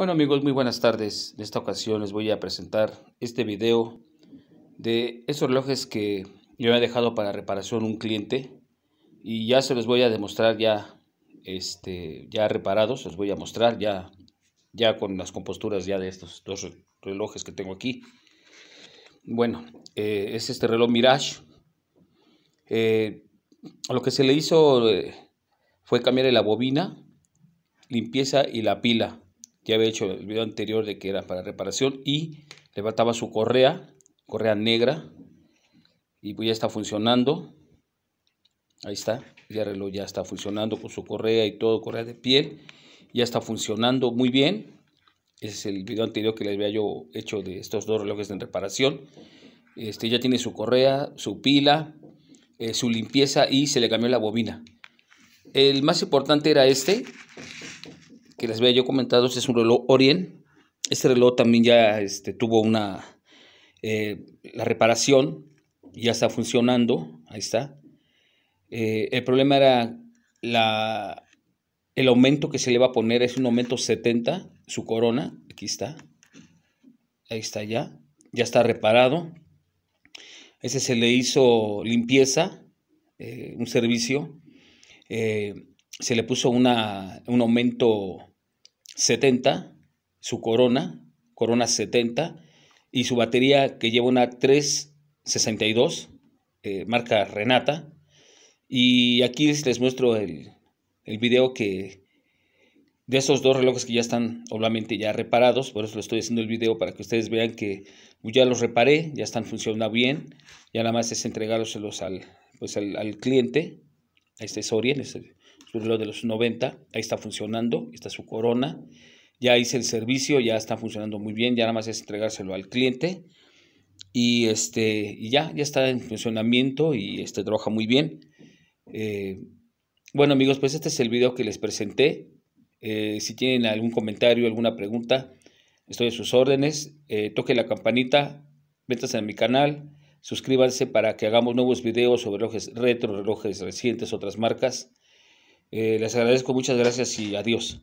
Bueno amigos, muy buenas tardes. En esta ocasión les voy a presentar este video de esos relojes que yo he dejado para reparación un cliente y ya se los voy a demostrar ya este ya reparados, los voy a mostrar ya ya con las composturas ya de estos dos relojes que tengo aquí. Bueno, eh, es este reloj Mirage. Eh, lo que se le hizo eh, fue cambiar la bobina, limpieza y la pila ya había hecho el video anterior de que era para reparación y le su correa, correa negra y pues ya está funcionando. Ahí está, ya reloj ya está funcionando con su correa y todo, correa de piel, ya está funcionando muy bien. Ese es el video anterior que les había yo hecho de estos dos relojes en reparación. Este ya tiene su correa, su pila, eh, su limpieza y se le cambió la bobina. El más importante era este, que les había yo comentado, este es un reloj Orient. Este reloj también ya este, tuvo una eh, la reparación, ya está funcionando, ahí está. Eh, el problema era la, el aumento que se le va a poner, es un aumento 70, su corona, aquí está, ahí está ya, ya está reparado. Ese se le hizo limpieza, eh, un servicio, se le puso una, un aumento 70, su corona, corona 70, y su batería que lleva una 362, eh, marca Renata. Y aquí les muestro el, el video que de esos dos relojes que ya están obviamente ya reparados, por eso lo estoy haciendo el video para que ustedes vean que ya los reparé, ya están funcionando bien, y nada más es entregárselos al, pues al, cliente, a este pues, lo de los 90, ahí está funcionando, está su corona, ya hice el servicio, ya está funcionando muy bien, ya nada más es entregárselo al cliente y este y ya, ya está en funcionamiento y este trabaja muy bien. Eh, bueno amigos, pues este es el video que les presenté. Eh, si tienen algún comentario, alguna pregunta, estoy a sus órdenes. Eh, toque la campanita, métanse a mi canal, suscríbanse para que hagamos nuevos videos sobre relojes retro, relojes recientes, otras marcas. Eh, les agradezco, muchas gracias y adiós.